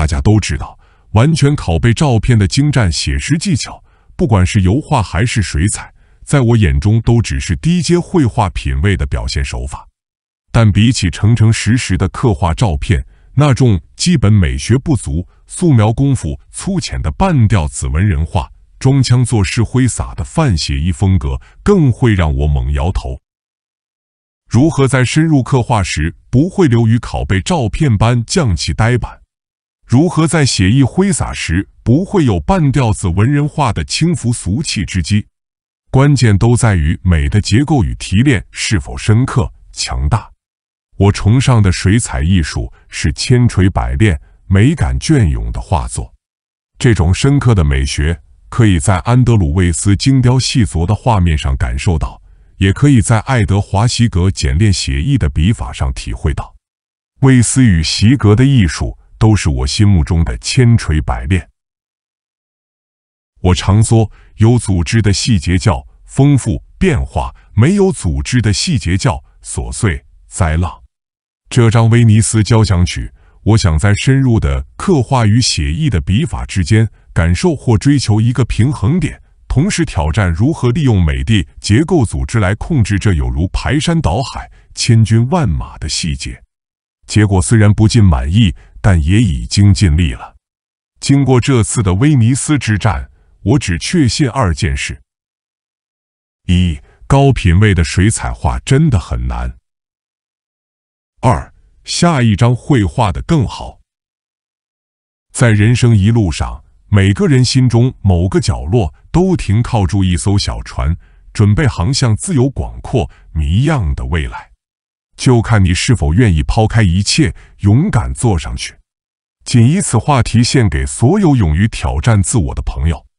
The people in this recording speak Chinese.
大家都知道，完全拷贝照片的精湛写实技巧，不管是油画还是水彩，在我眼中都只是低阶绘画品味的表现手法。但比起诚诚实实的刻画照片，那种基本美学不足、素描功夫粗浅的半吊子文人画、装腔作势挥洒的范写意风格，更会让我猛摇头。如何在深入刻画时，不会流于拷贝照片般匠气呆板？如何在写意挥洒时不会有半吊子文人画的轻浮俗气之机？关键都在于美的结构与提炼是否深刻、强大。我崇尚的水彩艺术是千锤百炼、美感隽永的画作。这种深刻的美学，可以在安德鲁·魏斯精雕细琢的画面上感受到，也可以在爱德华·席格简练写意的笔法上体会到。魏斯与席格的艺术。都是我心目中的千锤百炼。我常说，有组织的细节叫丰富变化，没有组织的细节叫琐碎灾浪。这张《威尼斯交响曲》，我想在深入的刻画与写意的笔法之间，感受或追求一个平衡点，同时挑战如何利用美的结构组织来控制这有如排山倒海、千军万马的细节。结果虽然不尽满意。但也已经尽力了。经过这次的威尼斯之战，我只确信二件事：一、高品位的水彩画真的很难；二、下一张会画得更好。在人生一路上，每个人心中某个角落都停靠住一艘小船，准备航向自由、广阔、迷样的未来。就看你是否愿意抛开一切，勇敢坐上去。仅以此话题献给所有勇于挑战自我的朋友。